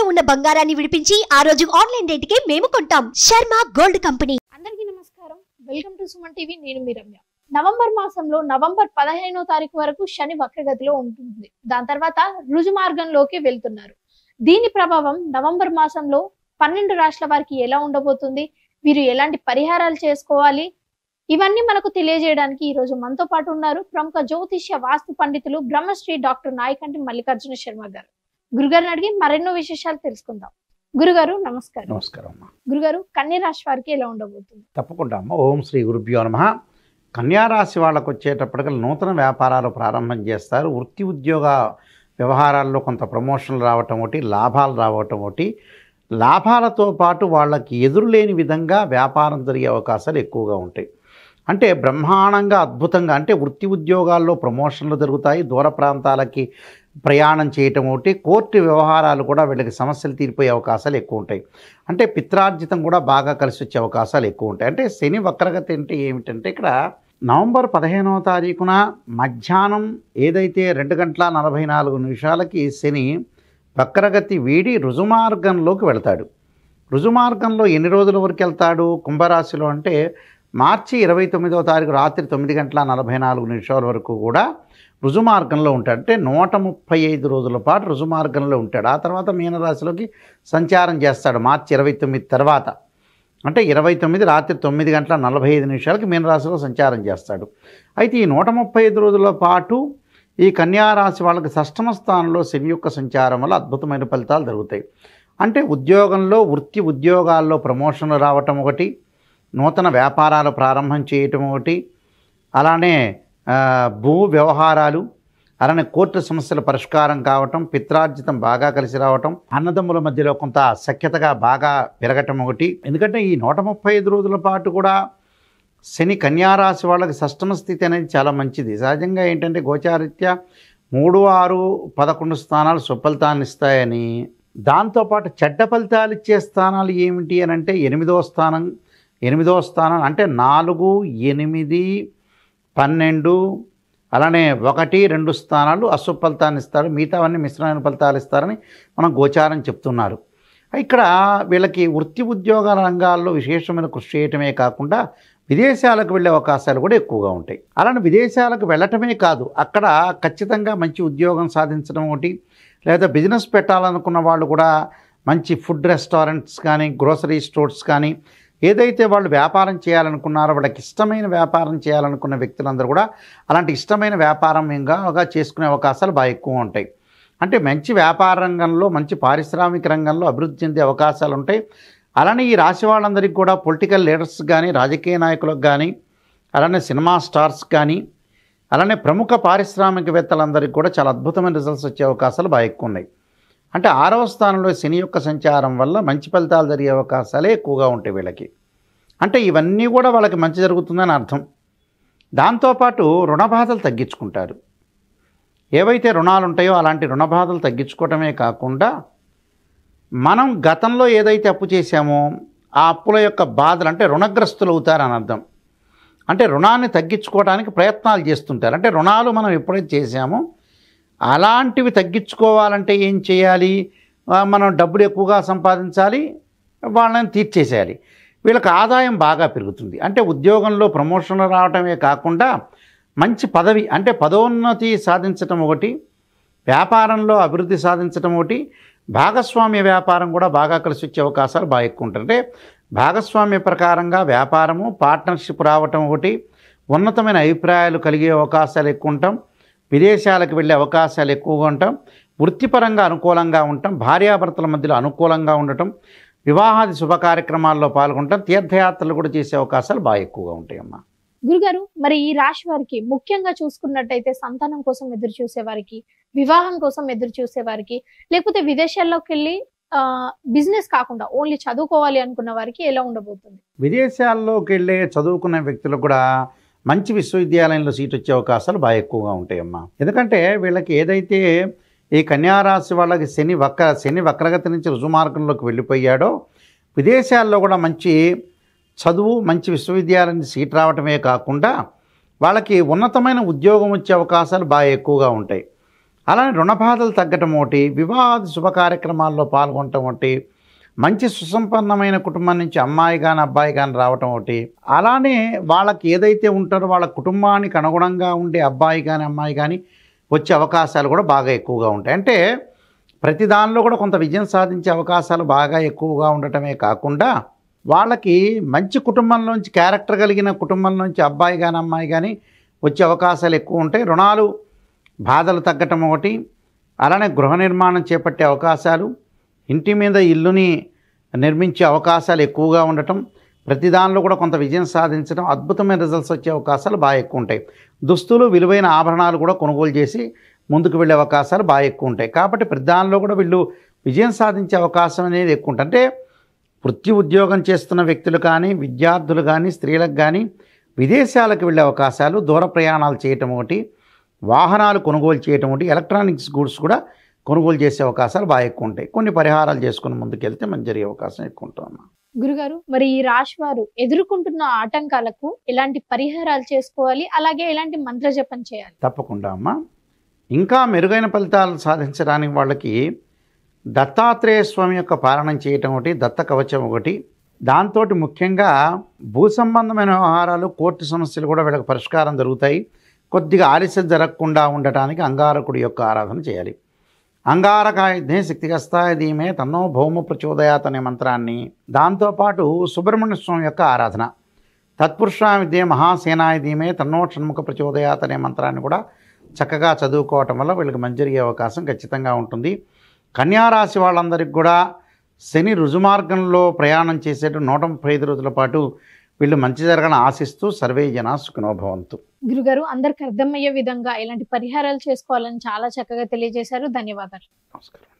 ఇంట్లో ఉన్న బంగారాన్ని విడిపించి ఆ రోజు ఆన్లైన్ కి మేము కొంటాం శర్మ గోల్డ్ కంపెనీ అందరికీ నమస్కారం వెల్కమ్ టు సుమన్ టీవీ నేను మీ రమ్య నవంబర్ మాసంలో నవంబర్ పదిహేనో తారీఖు వరకు శని వక్రగతిలో ఉంటుంది దాని తర్వాత రుజు మార్గంలోకి వెళ్తున్నారు దీని ప్రభావం నవంబర్ మాసంలో పన్నెండు రాష్ట్రాల వారికి ఎలా ఉండబోతుంది వీరు ఎలాంటి పరిహారాలు చేసుకోవాలి ఇవన్నీ మనకు తెలియజేయడానికి ఈ రోజు మనతో పాటు ఉన్నారు ప్రముఖ జ్యోతిష్య వాస్తు పండితులు బ్రహ్మశ్రీ డాక్టర్ నాయకంటి మల్లికార్జున శర్మ గారు గురుగారిని అడిగి మరెన్నో విశేషాలు తెలుసుకుందాం గురుగారు నమస్కారం నమస్కారం అమ్మా గురుగారు కన్యరాశి వారికి ఎలా ఉండబోతుంది తప్పకుండా అమ్మ ఓం శ్రీ గురుభ్యో నమ కన్యారాశి వాళ్ళకు వచ్చేటప్పటికల్ నూతన వ్యాపారాలు ప్రారంభం చేస్తారు వృత్తి ఉద్యోగ వ్యవహారాల్లో కొంత ప్రమోషన్లు రావటం ఒకటి లాభాలు రావటం ఒకటి లాభాలతో పాటు వాళ్ళకి ఎదురులేని విధంగా వ్యాపారం జరిగే అవకాశాలు ఎక్కువగా ఉంటాయి అంటే బ్రహ్మాండంగా అద్భుతంగా అంటే వృత్తి ఉద్యోగాల్లో ప్రమోషన్లు జరుగుతాయి దూర ప్రాంతాలకి ప్రయాణం చేయటం ఒకటి కోర్టు వ్యవహారాలు కూడా వీళ్ళకి సమస్యలు తీరిపోయే అవకాశాలు ఎక్కువ ఉంటాయి అంటే పిత్రార్జితం కూడా బాగా కలిసి వచ్చే అవకాశాలు ఎక్కువ ఉంటాయి అంటే శని వక్రగతి అంటే ఏమిటంటే ఇక్కడ నవంబర్ పదిహేనవ తారీఖున మధ్యాహ్నం ఏదైతే రెండు గంటల నలభై నాలుగు నిమిషాలకి శని వక్రగతి వీడి రుజుమార్గంలోకి వెళ్తాడు రుజుమార్గంలో ఎన్ని రోజుల వరకు వెళ్తాడు కుంభరాశిలో అంటే మార్చి ఇరవై తొమ్మిదో తారీఖు రాత్రి తొమ్మిది గంటల నలభై నాలుగు నిమిషాల వరకు కూడా రుజుమార్గంలో ఉంటాడు అంటే నూట ముప్పై ఐదు రోజుల పాటు రుజుమార్గంలో ఉంటాడు ఆ తర్వాత మీనరాశిలోకి సంచారం చేస్తాడు మార్చి ఇరవై తొమ్మిది తర్వాత అంటే ఇరవై తొమ్మిది రాత్రి తొమ్మిది గంటల నలభై ఐదు నిమిషాలకి మీనరాశిలో సంచారం చేస్తాడు అయితే ఈ నూట ముప్పై ఐదు రోజుల పాటు ఈ కన్యారాశి వాళ్ళకి సష్టమ స్థానంలో శని యొక్క సంచారం వల్ల అద్భుతమైన ఫలితాలు జరుగుతాయి అంటే ఉద్యోగంలో వృత్తి ఉద్యోగాల్లో ప్రమోషన్లు రావటం ఒకటి నూతన వ్యాపారాలు ప్రారంభం చేయటం ఒకటి అలానే భూ వ్యవహారాలు అలానే కోర్టు సమస్యల పరిష్కారం కావటం పిత్రార్జితం బాగా కలిసి రావటం అన్నదమ్ముల మధ్యలో కొంత సఖ్యతగా బాగా పెరగటం ఒకటి ఎందుకంటే ఈ నూట ముప్పై ఐదు రోజుల పాటు కూడా శని కన్యారాశి వాళ్ళకి సష్టమ స్థితి అనేది చాలా మంచిది సహజంగా ఏంటంటే గోచారిత్య మూడు ఆరు పదకొండు స్థానాలు సుఫలితాన్ని ఇస్తాయని దాంతోపాటు చెడ్డ ఫలితాలు ఇచ్చే స్థానాలు ఏమిటి అని అంటే ఎనిమిదవ స్థానం ఎనిమిదో స్థానం అంటే నాలుగు ఎనిమిది పన్నెండు అలానే ఒకటి రెండు స్థానాలు అశుభ ఫలితాన్ని ఇస్తారు మిగతావన్నీ మిశ్రమైన ఫలితాలు ఇస్తారని మనం గోచారం చెప్తున్నారు ఇక్కడ వీళ్ళకి వృత్తి ఉద్యోగ రంగాల్లో విశేషమైన కృషి చేయటమే కాకుండా విదేశాలకు వెళ్ళే అవకాశాలు కూడా ఎక్కువగా ఉంటాయి అలానే విదేశాలకు వెళ్ళటమే కాదు అక్కడ ఖచ్చితంగా మంచి ఉద్యోగం సాధించడం ఒకటి లేదా బిజినెస్ పెట్టాలనుకున్న వాళ్ళు కూడా మంచి ఫుడ్ రెస్టారెంట్స్ కానీ గ్రోసరీ స్టోర్స్ కానీ ఏదైతే వాళ్ళు వ్యాపారం చేయాలనుకున్నారో వాళ్ళకి ఇష్టమైన వ్యాపారం చేయాలనుకున్న వ్యక్తులందరూ కూడా అలాంటి ఇష్టమైన వ్యాపారం ఇంకా చేసుకునే అవకాశాలు బాగా ఎక్కువ ఉంటాయి అంటే మంచి వ్యాపార రంగంలో మంచి పారిశ్రామిక రంగంలో అభివృద్ధి చెందే అవకాశాలు ఉంటాయి అలానే ఈ రాశి వాళ్ళందరికీ కూడా పొలిటికల్ లీడర్స్ కానీ రాజకీయ నాయకులకు కానీ అలానే సినిమా స్టార్స్ కానీ అలానే ప్రముఖ పారిశ్రామికవేత్తలందరికీ కూడా చాలా అద్భుతమైన రిజల్ట్స్ వచ్చే అవకాశాలు బాగా ఎక్కువ ఉన్నాయి అంటే ఆరవ స్థానంలో శని యొక్క సంచారం వల్ల మంచి ఫలితాలు జరిగే అవకాశాలే ఎక్కువగా ఉంటాయి వీళ్ళకి అంటే ఇవన్నీ కూడా వాళ్ళకి మంచి జరుగుతుందని అర్థం దాంతోపాటు రుణబాధలు తగ్గించుకుంటారు ఏవైతే రుణాలు ఉంటాయో అలాంటి రుణబాధలు తగ్గించుకోవటమే కాకుండా మనం గతంలో ఏదైతే అప్పు చేశామో ఆ అప్పుల యొక్క బాధలు అంటే రుణగ్రస్తులు అవుతారని అర్థం అంటే రుణాన్ని తగ్గించుకోవడానికి ప్రయత్నాలు చేస్తుంటారు అంటే రుణాలు మనం ఎప్పుడైతే చేశామో అలాంటివి తగ్గించుకోవాలంటే ఏం చేయాలి మనం డబ్బులు ఎక్కువగా సంపాదించాలి వాళ్ళని తీర్చేసేయాలి వీళ్ళకి ఆదాయం బాగా పెరుగుతుంది అంటే ఉద్యోగంలో ప్రమోషన్లు రావటమే కాకుండా మంచి పదవి అంటే పదోన్నతి సాధించటం ఒకటి వ్యాపారంలో అభివృద్ధి సాధించటం ఒకటి భాగస్వామ్య వ్యాపారం కూడా బాగా కలిసి వచ్చే అవకాశాలు బాగా ఎక్కువ ఉంటాయి అంటే భాగస్వామ్య ప్రకారంగా వ్యాపారము పార్ట్నర్షిప్ రావటం ఒకటి ఉన్నతమైన అభిప్రాయాలు కలిగే అవకాశాలు ఎక్కువ ఉంటాం విదేశాలకు వెళ్ళే అవకాశాలు ఎక్కువగా ఉంటాం వృత్తిపరంగా అనుకూలంగా ఉంటాం భార్యాభర్తల మధ్యలో అనుకూలంగా ఉండటం వివాహాది శుభ కార్యక్రమాల్లో పాల్గొంటాం తీర్థయాత్రలు కూడా చేసే అవకాశాలు బాగా ఎక్కువగా ఉంటాయమ్మా గురుగారు మరి ఈ రాశి వారికి ముఖ్యంగా చూసుకున్నట్టయితే సంతానం కోసం ఎదురు చూసేవారికి వివాహం కోసం ఎదురు చూసేవారికి లేకపోతే విదేశాల్లోకి వెళ్ళి బిజినెస్ కాకుండా ఓన్లీ చదువుకోవాలి అనుకున్న వారికి ఎలా ఉండబోతుంది విదేశాల్లోకి వెళ్ళే చదువుకున్న వ్యక్తులు కూడా మంచి విశ్వవిద్యాలయంలో సీట్ వచ్చే అవకాశాలు బాగా ఎక్కువగా ఉంటాయమ్మా ఎందుకంటే వీళ్ళకి ఏదైతే ఈ కన్యారాశి వాళ్ళకి శని వక్ర శని వక్రగతి నుంచి రుజుమార్గంలోకి వెళ్ళిపోయాడో విదేశాల్లో కూడా మంచి చదువు మంచి విశ్వవిద్యాలయం సీట్ రావటమే కాకుండా వాళ్ళకి ఉన్నతమైన ఉద్యోగం వచ్చే అవకాశాలు బాగా ఎక్కువగా ఉంటాయి అలానే రుణబాధలు తగ్గటం ఒకటి వివాహ శుభ కార్యక్రమాల్లో పాల్గొనటం ఒకటి మంచి సుసంపన్నమైన కుటుంబం నుంచి అమ్మాయి కానీ అబ్బాయి కానీ రావటం ఒకటి అలానే వాళ్ళకి ఏదైతే ఉంటారో వాళ్ళ కుటుంబానికి అనుగుణంగా ఉండే అబ్బాయి కానీ అమ్మాయి కానీ వచ్చే అవకాశాలు కూడా బాగా ఎక్కువగా ఉంటాయి అంటే ప్రతి దానిలో కూడా కొంత విజయం సాధించే అవకాశాలు బాగా ఎక్కువగా ఉండటమే కాకుండా వాళ్ళకి మంచి కుటుంబంలోంచి క్యారెక్టర్ కలిగిన కుటుంబంలోంచి అబ్బాయి కానీ అమ్మాయి కానీ వచ్చే అవకాశాలు ఎక్కువ ఉంటాయి రుణాలు బాధలు తగ్గటం ఒకటి అలానే గృహ నిర్మాణం చేపట్టే అవకాశాలు ఇంటి మీద ఇల్లుని నిర్మించే అవకాశాలు ఎక్కువగా ఉండటం ప్రతి దానిలో కూడా కొంత విజయం సాధించడం అద్భుతమైన రిజల్ట్స్ వచ్చే అవకాశాలు బాగా ఎక్కువ ఉంటాయి దుస్తులు విలువైన ఆభరణాలు కూడా కొనుగోలు చేసి ముందుకు వెళ్ళే అవకాశాలు బాగా ఎక్కువ ఉంటాయి కాబట్టి ప్రతి దానిలో కూడా వీళ్ళు విజయం సాధించే అవకాశం అనేది ఎక్కువ ఉంటుంది అంటే వృత్తి ఉద్యోగం చేస్తున్న వ్యక్తులు కానీ విద్యార్థులు కానీ స్త్రీలకు కానీ విదేశాలకు వెళ్ళే అవకాశాలు దూర ప్రయాణాలు చేయటం ఒకటి వాహనాలు కొనుగోలు చేయటం ఒకటి ఎలక్ట్రానిక్స్ గూడ్స్ కూడా కొనుగోలు చేసే అవకాశాలు బాగా ఎక్కువ ఉంటాయి కొన్ని పరిహారాలు చేసుకుని ముందుకెళ్తే మంచి జరిగే అవకాశం ఎక్కువ ఉంటుంది గురుగారు మరి ఈ రాశి వారు ఎదుర్కొంటున్న ఆటంకాలకు ఎలాంటి పరిహారాలు చేసుకోవాలి అలాగే ఎలాంటి మంత్ర జపం చేయాలి తప్పకుండా అమ్మా ఇంకా మెరుగైన ఫలితాలు సాధించడానికి వాళ్ళకి దత్తాత్రేయ స్వామి యొక్క పాలన చేయటం ఒకటి దత్త కవచం ఒకటి దాంతో ముఖ్యంగా భూ సంబంధమైన వ్యవహారాలు కోర్టు సమస్యలు కూడా వీళ్ళకి పరిష్కారం జరుగుతాయి కొద్దిగా ఆలస్యం జరగకుండా ఉండటానికి అంగారకుడి యొక్క ఆరాధన చేయాలి శక్తిగా స్థాయి దీమే తన్నో భౌమ ప్రచోదయాత్ అనే మంత్రాన్ని దాంతోపాటు సుబ్రహ్మణ్య స్వామి యొక్క ఆరాధన తత్పురుషావిద్యే మహాసేనాయ దీమే తన్నో షణ్ముఖ ప్రచోదయాత్ అనే మంత్రాన్ని కూడా చక్కగా చదువుకోవటం వల్ల వీళ్ళకి జరిగే అవకాశం ఖచ్చితంగా ఉంటుంది కన్యారాశి వాళ్ళందరికీ కూడా శని రుజుమార్గంలో ప్రయాణం చేసేటు నూట ముప్పై ఐదు రోజుల పాటు వీళ్ళు మంచి జరగని ఆశిస్తూ సర్వే జన సుఖనోభవంతు గురుగారు అందరికి అర్థమయ్యే విధంగా ఇలాంటి పరిహారాలు చేసుకోవాలని చాలా చక్కగా తెలియజేశారు ధన్యవాదాలు నమస్కారం